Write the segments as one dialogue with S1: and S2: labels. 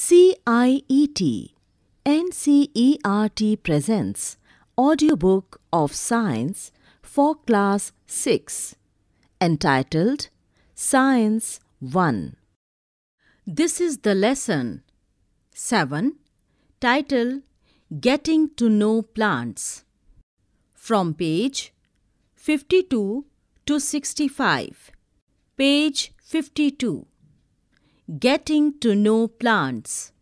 S1: CIET NCERT presents audiobook of science for class 6 entitled Science 1 This is the lesson 7 title Getting to know plants from page 52 to 65 page 52 Getting to know plants.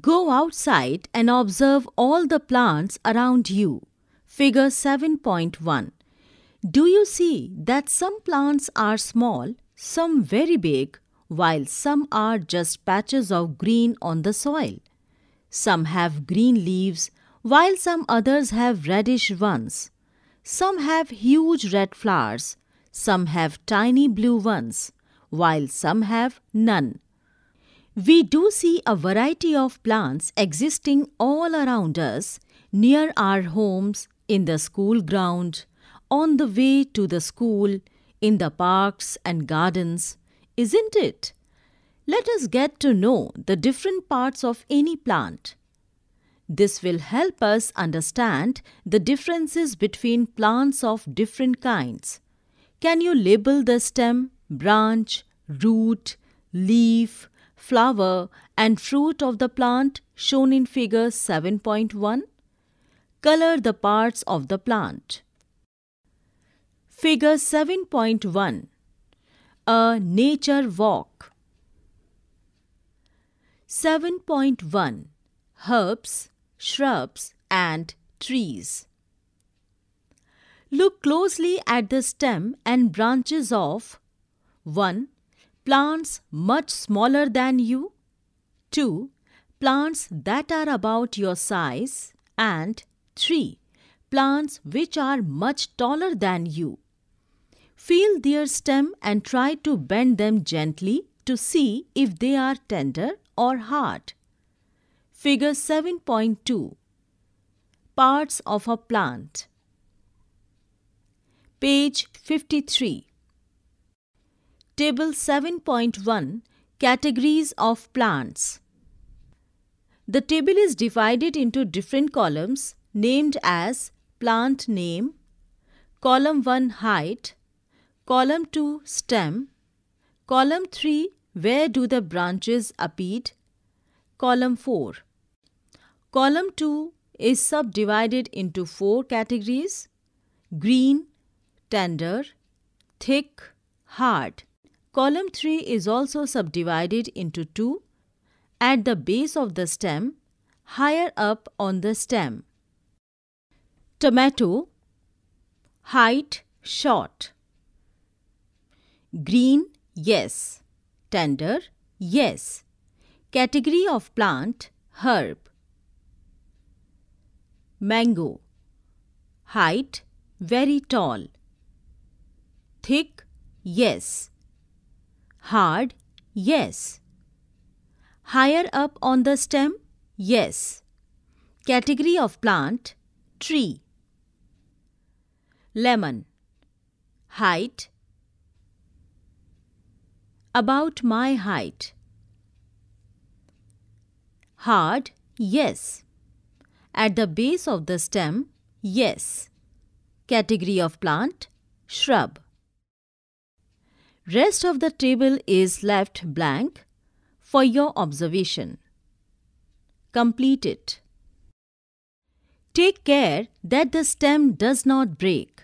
S1: Go outside and observe all the plants around you. Figure 7.1. Do you see that some plants are small, some very big, while some are just patches of green on the soil? Some have green leaves, while some others have reddish ones. Some have huge red flowers, some have tiny blue ones while some have none. We do see a variety of plants existing all around us, near our homes, in the school ground, on the way to the school, in the parks and gardens, isn't it? Let us get to know the different parts of any plant. This will help us understand the differences between plants of different kinds. Can you label the stem, branch, root, leaf, flower and fruit of the plant shown in figure 7.1. Color the parts of the plant. Figure 7.1 A Nature Walk 7.1 Herbs, Shrubs and Trees Look closely at the stem and branches of 1. Plants much smaller than you. 2. Plants that are about your size. And 3. Plants which are much taller than you. Feel their stem and try to bend them gently to see if they are tender or hard. Figure 7.2 Parts of a plant Page 53 Table 7.1 Categories of Plants The table is divided into different columns named as Plant Name, Column 1 Height, Column 2 Stem, Column 3 Where do the branches appear? Column 4 Column 2 is subdivided into four categories green, tender, thick, hard. Column 3 is also subdivided into two at the base of the stem, higher up on the stem. Tomato Height short. Green yes. Tender yes. Category of plant herb. Mango Height very tall. Thick yes. Hard, yes. Higher up on the stem, yes. Category of plant, tree. Lemon. Height. About my height. Hard, yes. At the base of the stem, yes. Category of plant, shrub. Rest of the table is left blank for your observation. Complete it. Take care that the stem does not break.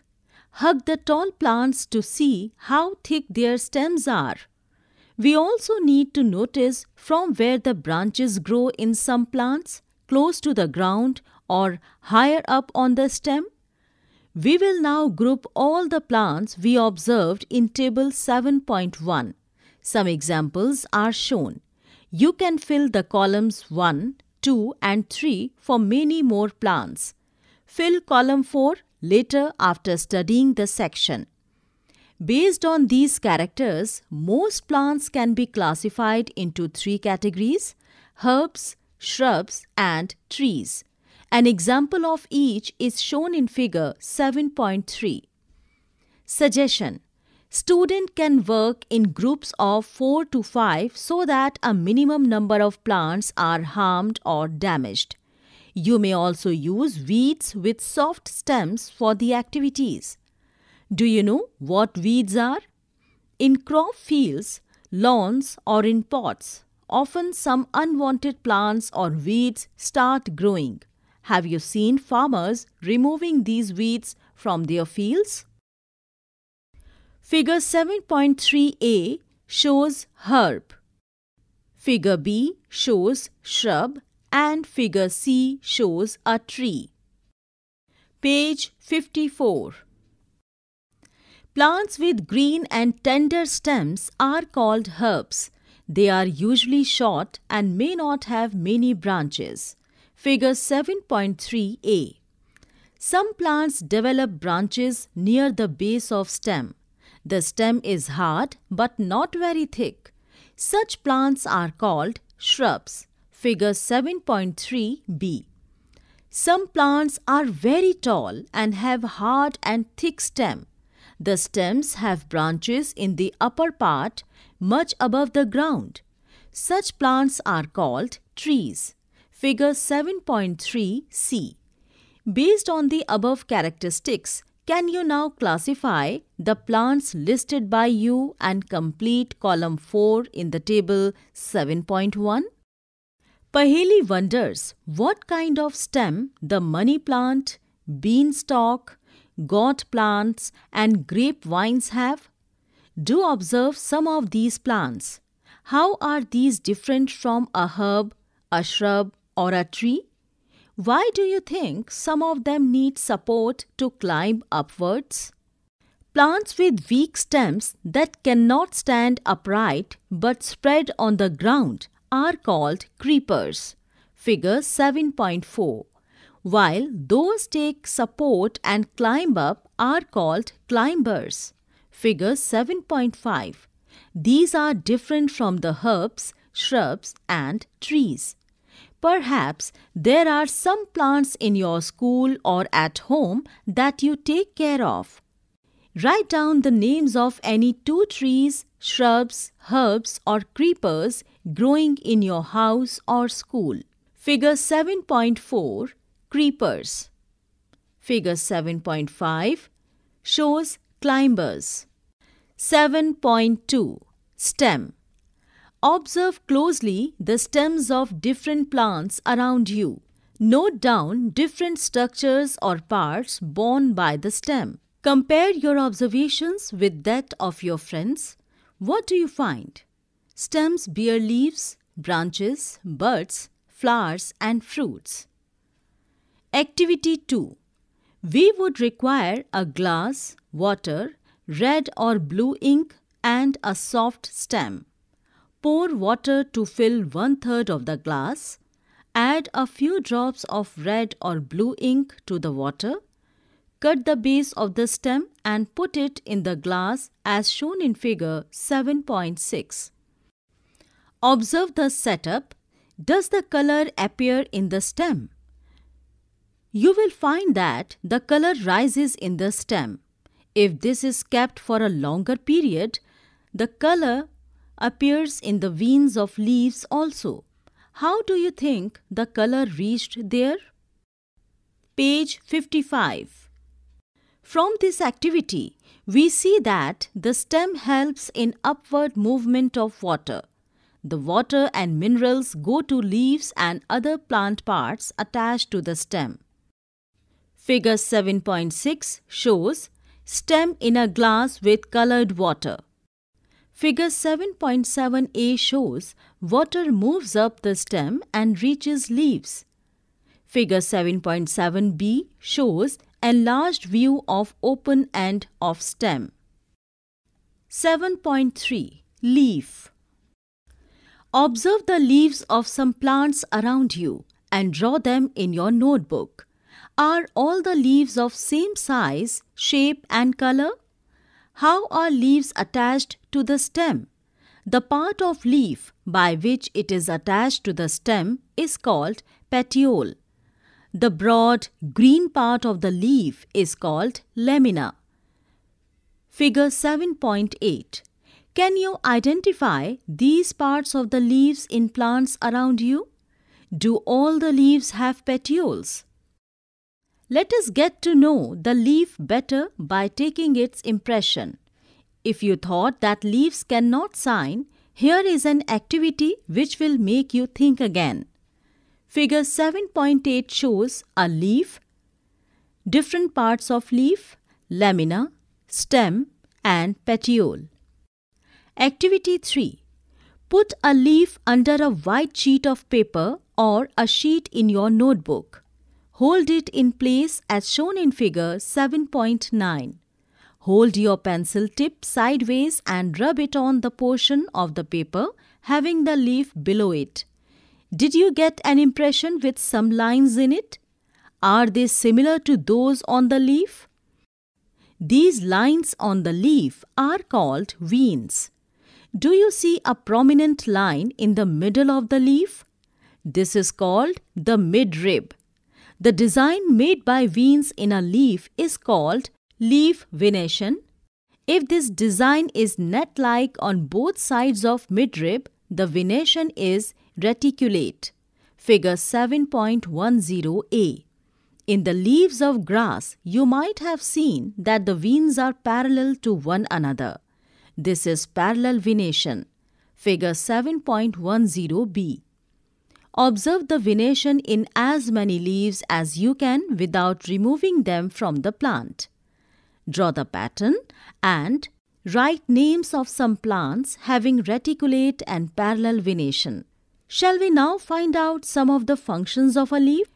S1: Hug the tall plants to see how thick their stems are. We also need to notice from where the branches grow in some plants, close to the ground or higher up on the stem we will now group all the plants we observed in table 7.1. Some examples are shown. You can fill the columns 1, 2 and 3 for many more plants. Fill column 4 later after studying the section. Based on these characters, most plants can be classified into three categories herbs, shrubs, and trees. An example of each is shown in figure 7.3. Suggestion Student can work in groups of 4 to 5 so that a minimum number of plants are harmed or damaged. You may also use weeds with soft stems for the activities. Do you know what weeds are? In crop fields, lawns or in pots, often some unwanted plants or weeds start growing. Have you seen farmers removing these weeds from their fields? Figure 7.3a shows herb. Figure B shows shrub and figure C shows a tree. Page 54. Plants with green and tender stems are called herbs. They are usually short and may not have many branches. Figure 7.3a. Some plants develop branches near the base of stem. The stem is hard but not very thick. Such plants are called shrubs. Figure 7.3b. Some plants are very tall and have hard and thick stem. The stems have branches in the upper part, much above the ground. Such plants are called trees. Figure 7.3c. Based on the above characteristics, can you now classify the plants listed by you and complete column 4 in the table 7.1? Paheli wonders what kind of stem the money plant, beanstalk, gourd plants and grape vines have? Do observe some of these plants. How are these different from a herb, a shrub or a tree? Why do you think some of them need support to climb upwards? Plants with weak stems that cannot stand upright but spread on the ground are called creepers. Figure 7.4. While those take support and climb up are called climbers. Figure 7.5. These are different from the herbs, shrubs and trees. Perhaps there are some plants in your school or at home that you take care of. Write down the names of any two trees, shrubs, herbs or creepers growing in your house or school. Figure 7.4 Creepers Figure 7.5 shows climbers. 7.2 Stem Observe closely the stems of different plants around you. Note down different structures or parts borne by the stem. Compare your observations with that of your friends. What do you find? Stems bear leaves, branches, buds, flowers and fruits. Activity 2. We would require a glass, water, red or blue ink and a soft stem. Pour water to fill one third of the glass. Add a few drops of red or blue ink to the water. Cut the base of the stem and put it in the glass as shown in figure 7.6. Observe the setup. Does the color appear in the stem? You will find that the color rises in the stem. If this is kept for a longer period, the color appears in the veins of leaves also. How do you think the color reached there? Page 55. From this activity, we see that the stem helps in upward movement of water. The water and minerals go to leaves and other plant parts attached to the stem. Figure 7.6 shows stem in a glass with colored water. Figure 7.7a shows water moves up the stem and reaches leaves. Figure 7.7b shows enlarged view of open end of stem. 7.3 Leaf Observe the leaves of some plants around you and draw them in your notebook. Are all the leaves of same size, shape and color? How are leaves attached to the stem? The part of leaf by which it is attached to the stem is called petiole. The broad green part of the leaf is called lamina. Figure 7.8 Can you identify these parts of the leaves in plants around you? Do all the leaves have petioles? Let us get to know the leaf better by taking its impression. If you thought that leaves cannot sign, here is an activity which will make you think again. Figure 7.8 shows a leaf, different parts of leaf, lamina, stem and petiole. Activity 3. Put a leaf under a white sheet of paper or a sheet in your notebook. Hold it in place as shown in figure 7.9. Hold your pencil tip sideways and rub it on the portion of the paper having the leaf below it. Did you get an impression with some lines in it? Are they similar to those on the leaf? These lines on the leaf are called veins. Do you see a prominent line in the middle of the leaf? This is called the midrib. The design made by veins in a leaf is called leaf venation. If this design is net-like on both sides of midrib, the venation is reticulate. Figure 7.10a. In the leaves of grass, you might have seen that the veins are parallel to one another. This is parallel venation. Figure 7.10b. Observe the venation in as many leaves as you can without removing them from the plant. Draw the pattern and write names of some plants having reticulate and parallel venation. Shall we now find out some of the functions of a leaf?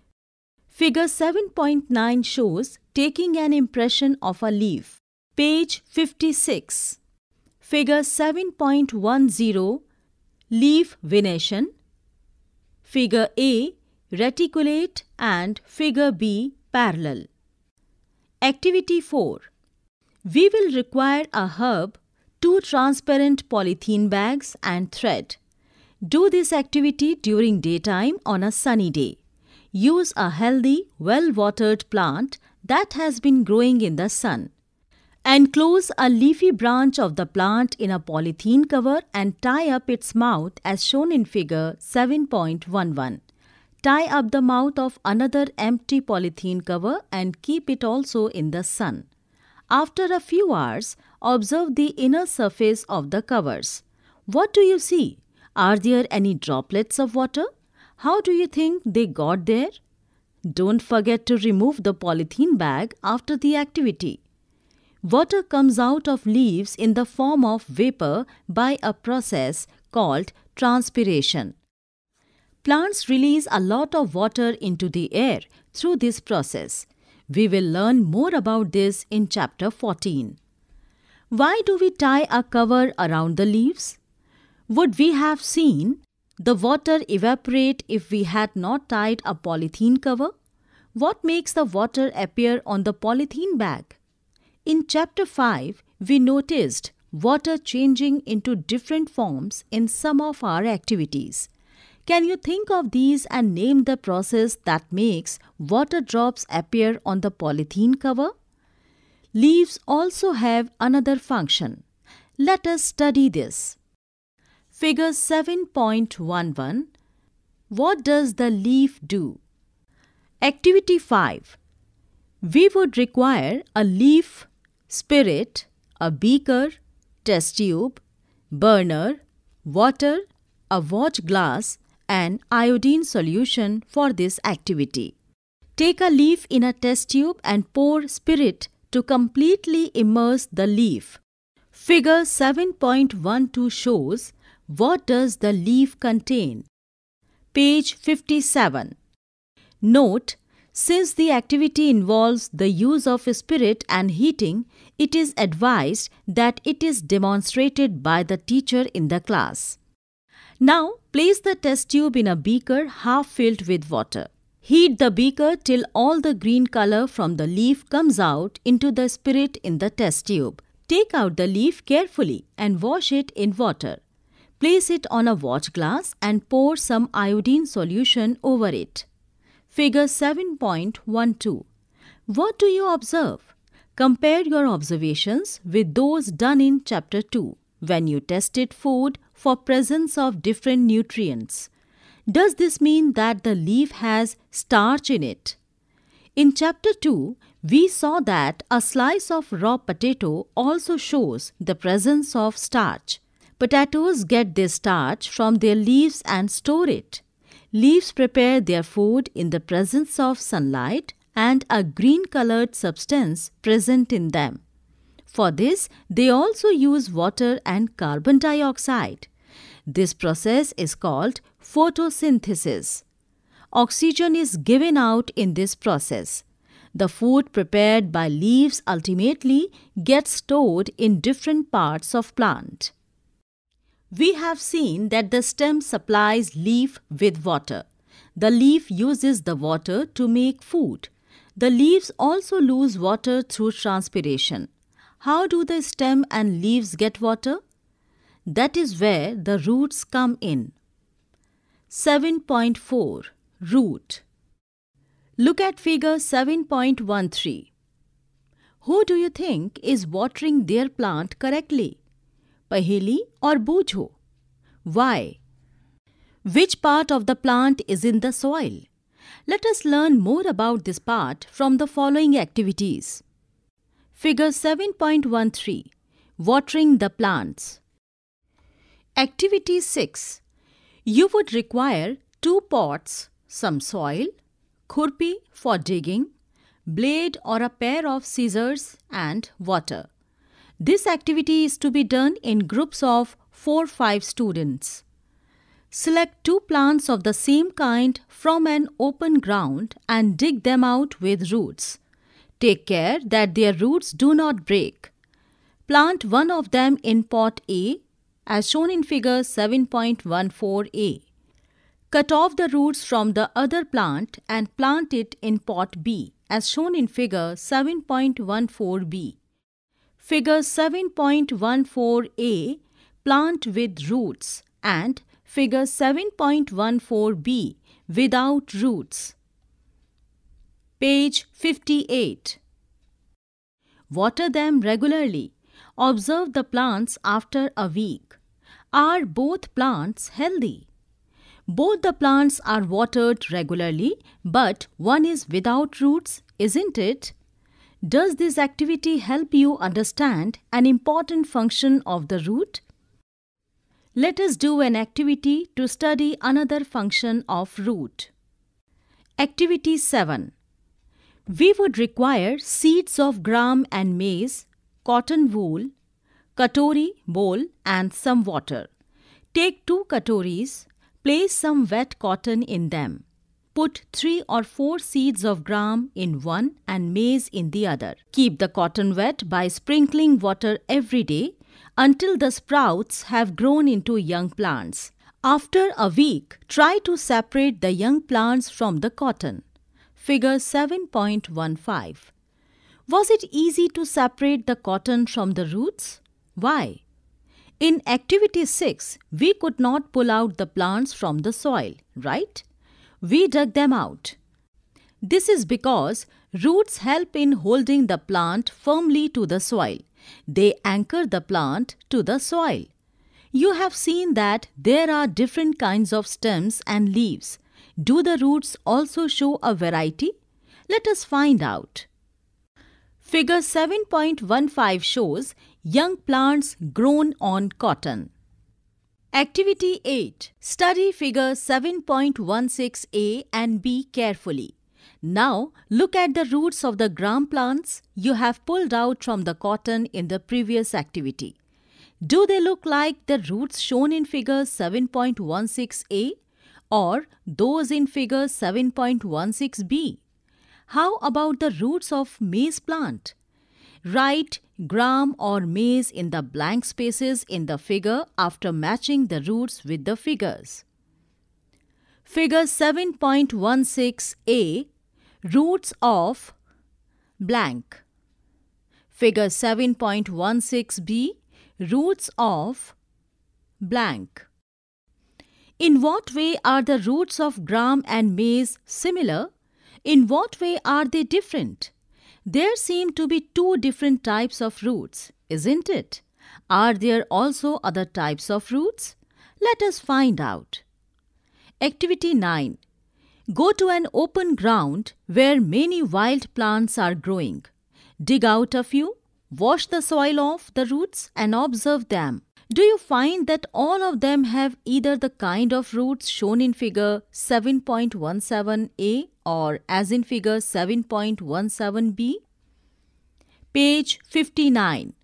S1: Figure 7.9 shows taking an impression of a leaf. Page 56. Figure 7.10 Leaf Venation Figure A reticulate and figure B parallel. Activity 4. We will require a herb, two transparent polythene bags and thread. Do this activity during daytime on a sunny day. Use a healthy, well-watered plant that has been growing in the sun. Enclose a leafy branch of the plant in a polythene cover and tie up its mouth as shown in figure 7.11. Tie up the mouth of another empty polythene cover and keep it also in the sun. After a few hours, observe the inner surface of the covers. What do you see? Are there any droplets of water? How do you think they got there? Don't forget to remove the polythene bag after the activity. Water comes out of leaves in the form of vapor by a process called transpiration. Plants release a lot of water into the air through this process. We will learn more about this in chapter 14. Why do we tie a cover around the leaves? Would we have seen the water evaporate if we had not tied a polythene cover? What makes the water appear on the polythene bag? In chapter 5, we noticed water changing into different forms in some of our activities. Can you think of these and name the process that makes water drops appear on the polythene cover? Leaves also have another function. Let us study this. Figure 7.11 What does the leaf do? Activity 5 We would require a leaf spirit, a beaker, test tube, burner, water, a watch glass and iodine solution for this activity. Take a leaf in a test tube and pour spirit to completely immerse the leaf. Figure 7.12 shows what does the leaf contain. Page 57. Note since the activity involves the use of spirit and heating, it is advised that it is demonstrated by the teacher in the class. Now, place the test tube in a beaker half filled with water. Heat the beaker till all the green color from the leaf comes out into the spirit in the test tube. Take out the leaf carefully and wash it in water. Place it on a watch glass and pour some iodine solution over it. Figure 7.12. What do you observe? Compare your observations with those done in Chapter 2 when you tested food for presence of different nutrients. Does this mean that the leaf has starch in it? In Chapter 2, we saw that a slice of raw potato also shows the presence of starch. Potatoes get their starch from their leaves and store it. Leaves prepare their food in the presence of sunlight and a green colored substance present in them. For this, they also use water and carbon dioxide. This process is called photosynthesis. Oxygen is given out in this process. The food prepared by leaves ultimately gets stored in different parts of plant. We have seen that the stem supplies leaf with water. The leaf uses the water to make food. The leaves also lose water through transpiration. How do the stem and leaves get water? That is where the roots come in. 7.4 Root Look at figure 7.13. Who do you think is watering their plant correctly? paheli or bojo. Why? Which part of the plant is in the soil? Let us learn more about this part from the following activities. Figure 7.13 Watering the plants. Activity 6. You would require two pots, some soil, khurpi for digging, blade or a pair of scissors and water. This activity is to be done in groups of 4-5 students. Select two plants of the same kind from an open ground and dig them out with roots. Take care that their roots do not break. Plant one of them in pot A as shown in figure 7.14a. Cut off the roots from the other plant and plant it in pot B as shown in figure 7.14b. Figure 7.14a plant with roots and Figure 7.14b without roots. Page 58. Water them regularly. Observe the plants after a week. Are both plants healthy? Both the plants are watered regularly, but one is without roots, isn't it? Does this activity help you understand an important function of the root? Let us do an activity to study another function of root. Activity 7. We would require seeds of gram and maize, cotton wool, katori bowl and some water. Take two katoris, place some wet cotton in them. Put three or four seeds of gram in one and maize in the other. Keep the cotton wet by sprinkling water every day until the sprouts have grown into young plants. After a week, try to separate the young plants from the cotton. Figure 7.15. Was it easy to separate the cotton from the roots? Why? In activity 6, we could not pull out the plants from the soil, right? we dug them out. This is because roots help in holding the plant firmly to the soil. They anchor the plant to the soil. You have seen that there are different kinds of stems and leaves. Do the roots also show a variety? Let us find out. Figure 7.15 shows young plants grown on cotton. Activity 8. Study figure 7.16a and b carefully. Now look at the roots of the gram plants you have pulled out from the cotton in the previous activity. Do they look like the roots shown in figure 7.16a or those in figure 7.16b? How about the roots of maize plant? Write gram or maze in the blank spaces in the figure after matching the roots with the figures. Figure 7.16a Roots of blank. Figure 7.16b Roots of blank. In what way are the roots of gram and maize similar? In what way are they different? There seem to be two different types of roots, isn't it? Are there also other types of roots? Let us find out. Activity 9. Go to an open ground where many wild plants are growing. Dig out a few, wash the soil off the roots and observe them. Do you find that all of them have either the kind of roots shown in figure 7.17a or as in figure 7.17b. Page 59.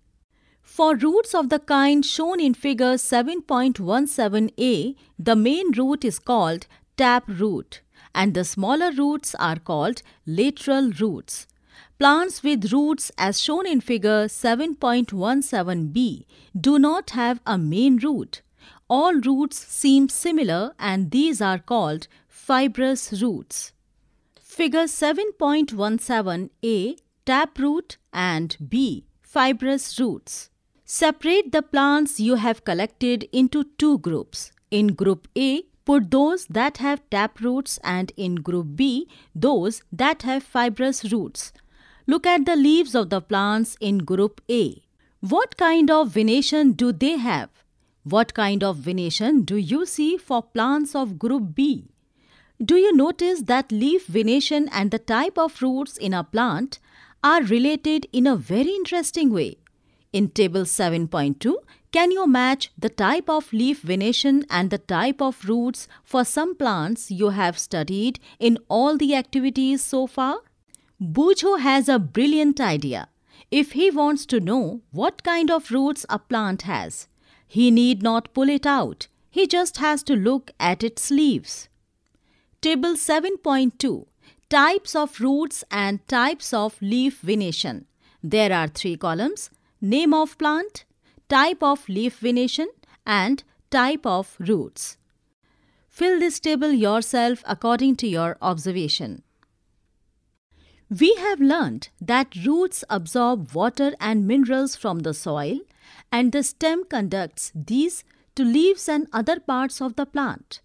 S1: For roots of the kind shown in figure 7.17a, the main root is called tap root and the smaller roots are called lateral roots. Plants with roots as shown in figure 7.17b do not have a main root. All roots seem similar and these are called fibrous roots. Figure 7.17a Taproot and b Fibrous roots. Separate the plants you have collected into two groups. In group A, put those that have taproots and in group B, those that have fibrous roots. Look at the leaves of the plants in group A. What kind of venation do they have? What kind of venation do you see for plants of group B? Do you notice that leaf venation and the type of roots in a plant are related in a very interesting way? In table 7.2, can you match the type of leaf venation and the type of roots for some plants you have studied in all the activities so far? Bujo has a brilliant idea. If he wants to know what kind of roots a plant has, he need not pull it out. He just has to look at its leaves. Table 7.2 Types of roots and types of leaf venation. There are three columns name of plant, type of leaf venation, and type of roots. Fill this table yourself according to your observation. We have learned that roots absorb water and minerals from the soil and the stem conducts these to leaves and other parts of the plant.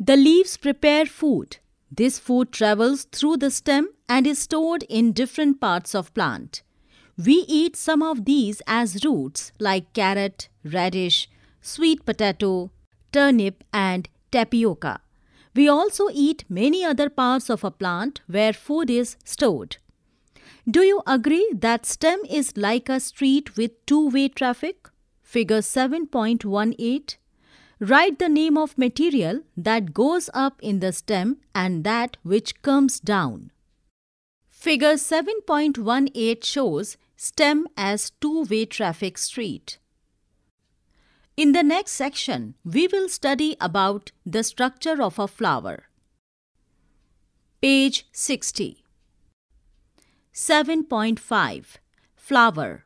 S1: The leaves prepare food. This food travels through the stem and is stored in different parts of plant. We eat some of these as roots like carrot, radish, sweet potato, turnip and tapioca. We also eat many other parts of a plant where food is stored. Do you agree that stem is like a street with two-way traffic? Figure 7.18 Write the name of material that goes up in the stem and that which comes down. Figure 7.18 shows stem as two-way traffic street. In the next section, we will study about the structure of a flower. Page 60 7.5 Flower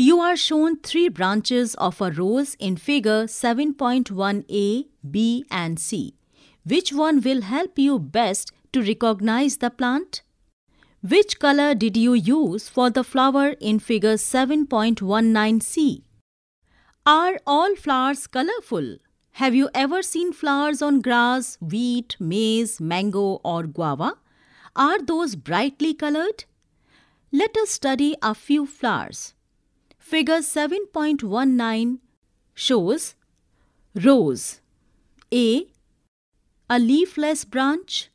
S1: you are shown three branches of a rose in figure 7.1a, b and c. Which one will help you best to recognize the plant? Which color did you use for the flower in figure 7.19c? Are all flowers colorful? Have you ever seen flowers on grass, wheat, maize, mango or guava? Are those brightly colored? Let us study a few flowers. Figure 7.19 shows rose A. A leafless branch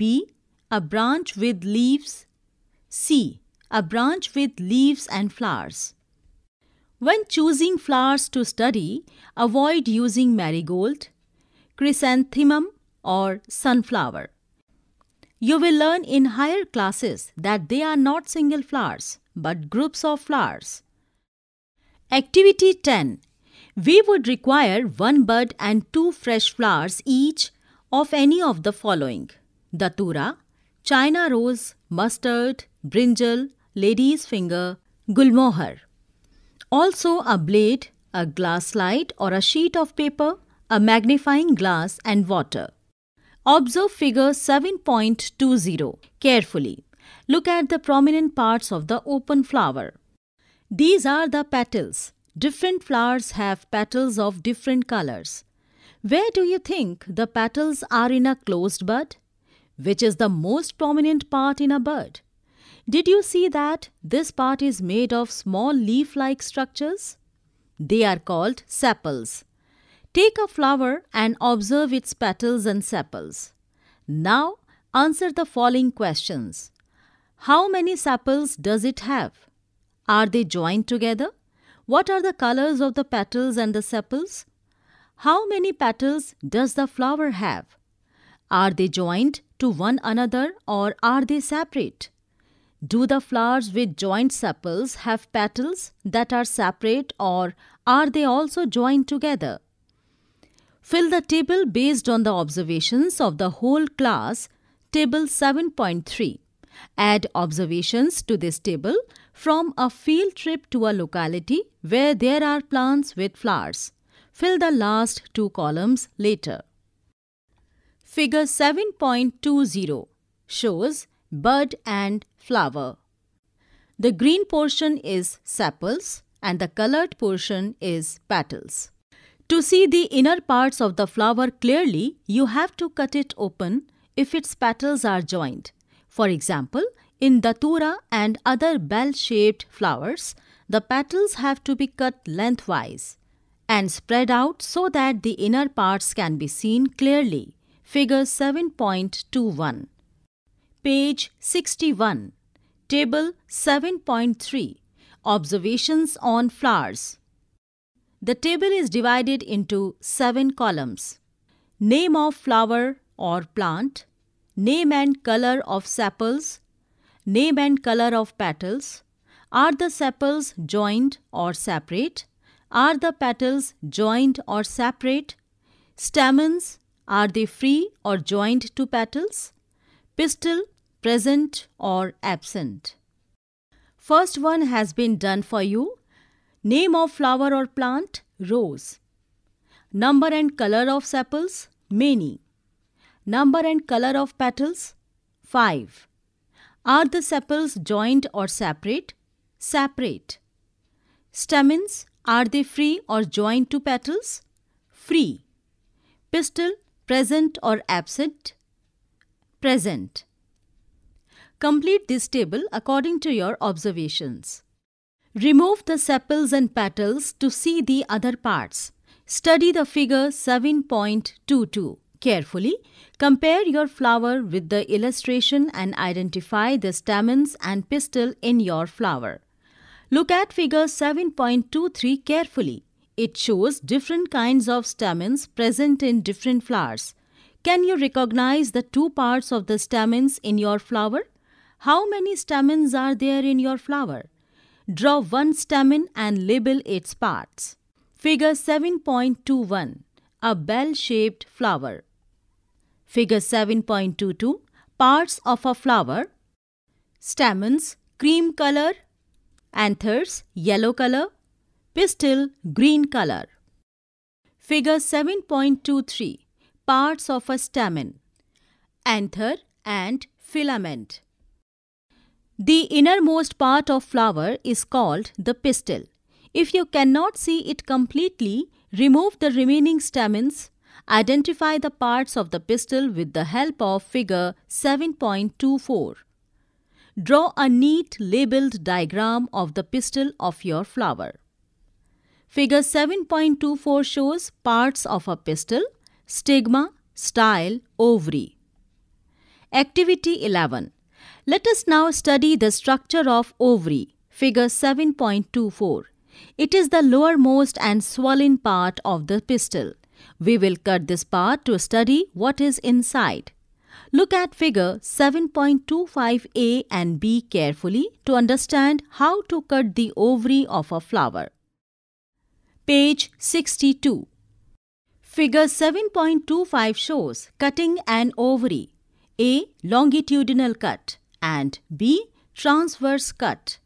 S1: B. A branch with leaves C. A branch with leaves and flowers When choosing flowers to study, avoid using marigold, chrysanthemum or sunflower. You will learn in higher classes that they are not single flowers but groups of flowers. Activity 10. We would require one bud and two fresh flowers each of any of the following. Datura, China rose, mustard, brinjal, lady's finger, gulmohar. Also a blade, a glass light or a sheet of paper, a magnifying glass and water. Observe figure 7.20 carefully. Look at the prominent parts of the open flower. These are the petals. Different flowers have petals of different colors. Where do you think the petals are in a closed bud? Which is the most prominent part in a bud? Did you see that this part is made of small leaf-like structures? They are called sepals. Take a flower and observe its petals and sepals. Now answer the following questions. How many sepals does it have? Are they joined together? What are the colors of the petals and the sepals? How many petals does the flower have? Are they joined to one another or are they separate? Do the flowers with joined sepals have petals that are separate or are they also joined together? Fill the table based on the observations of the whole class, table 7.3. Add observations to this table from a field trip to a locality where there are plants with flowers. Fill the last two columns later. Figure 7.20 shows bud and flower. The green portion is sepals and the colored portion is petals. To see the inner parts of the flower clearly, you have to cut it open if its petals are joined. For example, in datura and other bell-shaped flowers, the petals have to be cut lengthwise and spread out so that the inner parts can be seen clearly. Figure 7.21. Page 61. Table 7.3. Observations on flowers. The table is divided into seven columns. Name of flower or plant. Name and color of sepals name and color of petals, are the sepals joined or separate, are the petals joined or separate, stamens, are they free or joined to petals, pistil, present or absent. First one has been done for you. Name of flower or plant, rose. Number and color of sepals, many. Number and color of petals, 5. Are the sepals joined or separate? Separate. Stamens, are they free or joined to petals? Free. Pistil, present or absent? Present. Complete this table according to your observations. Remove the sepals and petals to see the other parts. Study the figure 7.22. Carefully, compare your flower with the illustration and identify the stamens and pistil in your flower. Look at figure 7.23 carefully. It shows different kinds of stamens present in different flowers. Can you recognize the two parts of the stamens in your flower? How many stamens are there in your flower? Draw one stamen and label its parts. Figure 7.21 A bell-shaped flower. Figure 7.22 Parts of a flower Stamens cream color Anthers yellow color Pistil green color Figure 7.23 Parts of a stamen Anther and filament The innermost part of flower is called the pistil. If you cannot see it completely, remove the remaining stamens Identify the parts of the pistol with the help of figure 7.24. Draw a neat labeled diagram of the pistil of your flower. Figure 7.24 shows parts of a pistil, stigma, style, ovary. Activity 11. Let us now study the structure of ovary, figure 7.24. It is the lowermost and swollen part of the pistil. We will cut this part to study what is inside. Look at figure 7.25a and b carefully to understand how to cut the ovary of a flower. Page 62 Figure 7.25 shows cutting an ovary. A. Longitudinal cut and B. Transverse cut.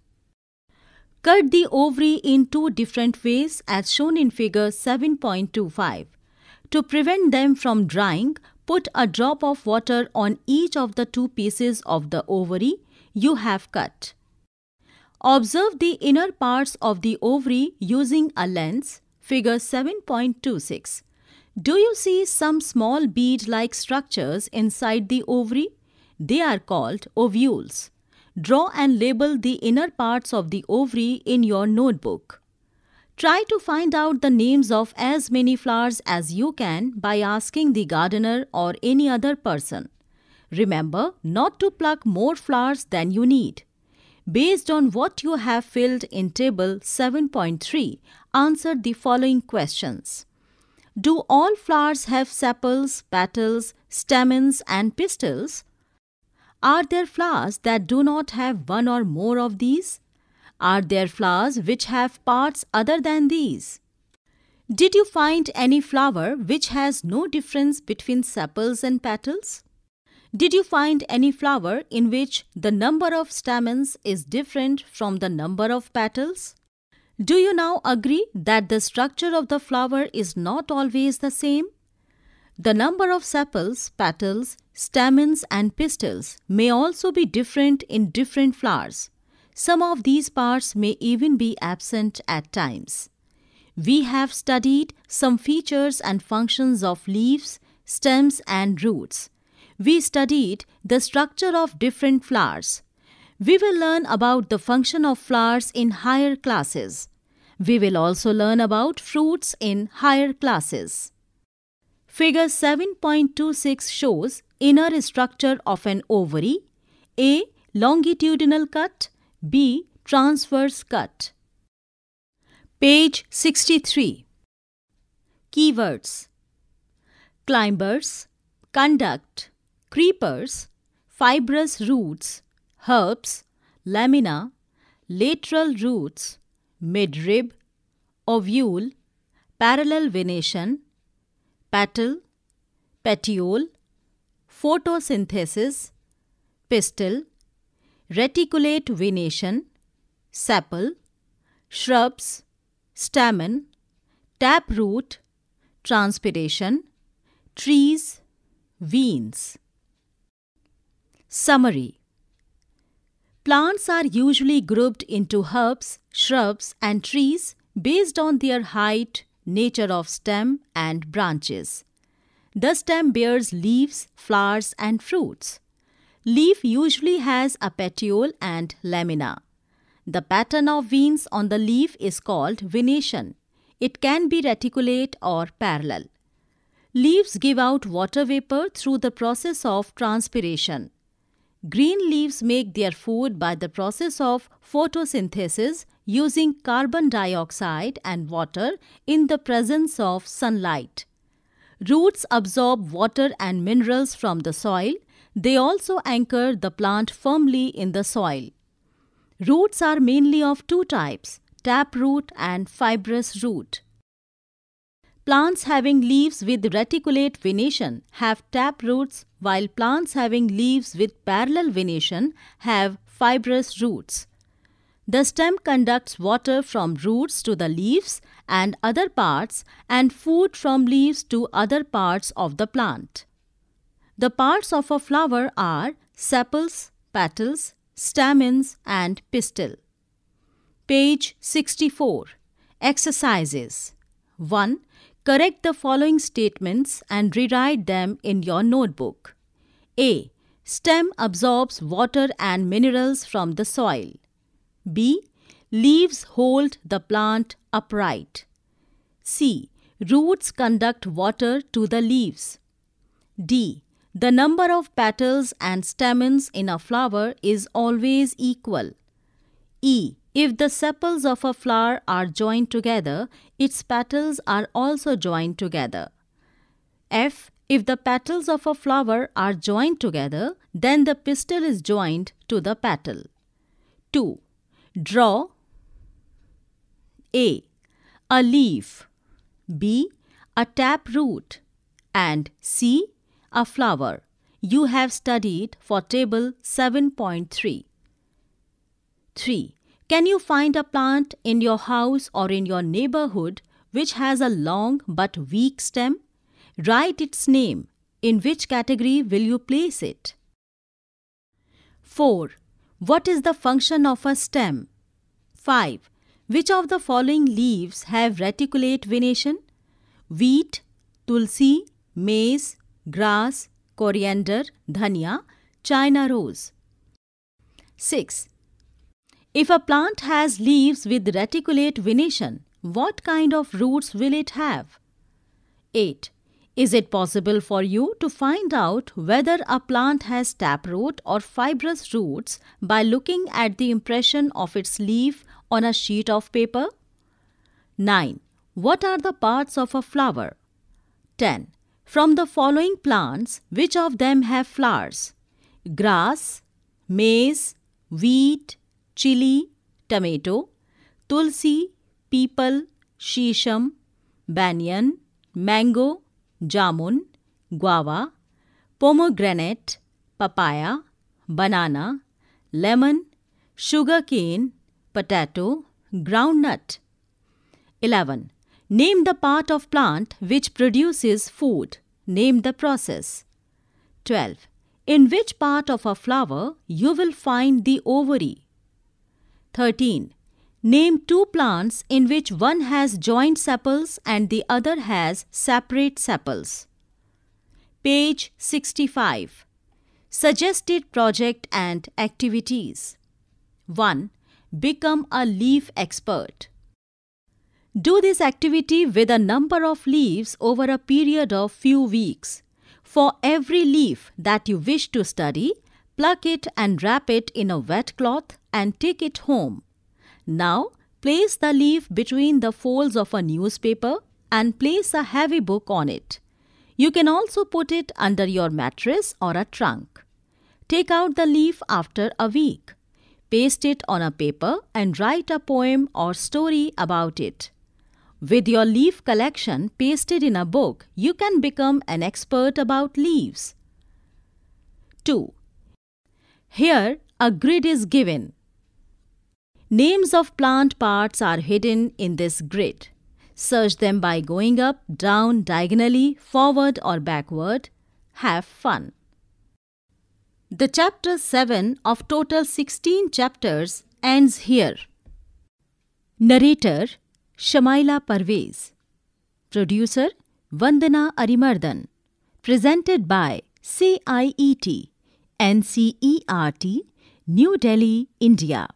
S1: Cut the ovary in two different ways as shown in figure 7.25. To prevent them from drying, put a drop of water on each of the two pieces of the ovary you have cut. Observe the inner parts of the ovary using a lens, figure 7.26. Do you see some small bead-like structures inside the ovary? They are called ovules. Draw and label the inner parts of the ovary in your notebook. Try to find out the names of as many flowers as you can by asking the gardener or any other person. Remember not to pluck more flowers than you need. Based on what you have filled in table 7.3, answer the following questions. Do all flowers have sepals, petals, stamens and pistils? Are there flowers that do not have one or more of these? Are there flowers which have parts other than these? Did you find any flower which has no difference between sepals and petals? Did you find any flower in which the number of stamens is different from the number of petals? Do you now agree that the structure of the flower is not always the same? The number of sepals, petals, stamens and pistils may also be different in different flowers. Some of these parts may even be absent at times. We have studied some features and functions of leaves, stems and roots. We studied the structure of different flowers. We will learn about the function of flowers in higher classes. We will also learn about fruits in higher classes. Figure 7.26 shows inner structure of an ovary, a longitudinal cut, B. Transverse cut. Page 63. Keywords Climbers, conduct, creepers, fibrous roots, herbs, lamina, lateral roots, midrib, ovule, parallel venation, petal, petiole, photosynthesis, pistil, reticulate venation, sepal, shrubs, stamen, taproot, transpiration, trees, veins. Summary Plants are usually grouped into herbs, shrubs, and trees based on their height, nature of stem, and branches. The stem bears leaves, flowers, and fruits. Leaf usually has a petiole and lamina. The pattern of veins on the leaf is called venation. It can be reticulate or parallel. Leaves give out water vapor through the process of transpiration. Green leaves make their food by the process of photosynthesis using carbon dioxide and water in the presence of sunlight. Roots absorb water and minerals from the soil they also anchor the plant firmly in the soil. Roots are mainly of two types, taproot and fibrous root. Plants having leaves with reticulate venation have taproots while plants having leaves with parallel venation have fibrous roots. The stem conducts water from roots to the leaves and other parts and food from leaves to other parts of the plant. The parts of a flower are sepals, petals, stamens and pistil. Page 64. Exercises 1. Correct the following statements and rewrite them in your notebook. A. Stem absorbs water and minerals from the soil. B. Leaves hold the plant upright. C. Roots conduct water to the leaves. D. The number of petals and stamens in a flower is always equal. E. If the sepals of a flower are joined together, its petals are also joined together. F. If the petals of a flower are joined together, then the pistil is joined to the petal. 2. Draw A. A leaf B. A taproot and C a flower. You have studied for table 7.3. 3. Can you find a plant in your house or in your neighborhood which has a long but weak stem? Write its name. In which category will you place it? 4. What is the function of a stem? 5. Which of the following leaves have reticulate venation? Wheat, tulsi, maize, grass, coriander, dhania, China rose. 6. If a plant has leaves with reticulate venation, what kind of roots will it have? 8. Is it possible for you to find out whether a plant has taproot or fibrous roots by looking at the impression of its leaf on a sheet of paper? 9. What are the parts of a flower? 10 from the following plants, which of them have flowers? Grass, maize, wheat, chili, tomato, tulsi, peepal, shisham, banyan, mango, jamun, guava, pomegranate, papaya, banana, lemon, sugar cane, potato, groundnut. 11. Name the part of plant which produces food. Name the process. 12. In which part of a flower you will find the ovary? 13. Name two plants in which one has joint sepals and the other has separate sepals. Page 65. Suggested project and activities. 1. Become a leaf expert. Do this activity with a number of leaves over a period of few weeks. For every leaf that you wish to study, pluck it and wrap it in a wet cloth and take it home. Now, place the leaf between the folds of a newspaper and place a heavy book on it. You can also put it under your mattress or a trunk. Take out the leaf after a week. Paste it on a paper and write a poem or story about it. With your leaf collection pasted in a book, you can become an expert about leaves. 2. Here, a grid is given. Names of plant parts are hidden in this grid. Search them by going up, down, diagonally, forward or backward. Have fun. The chapter 7 of total 16 chapters ends here. Narrator Shamaila Parvez. Producer Vandana Arimardhan. Presented by CIET NCERT, New Delhi, India.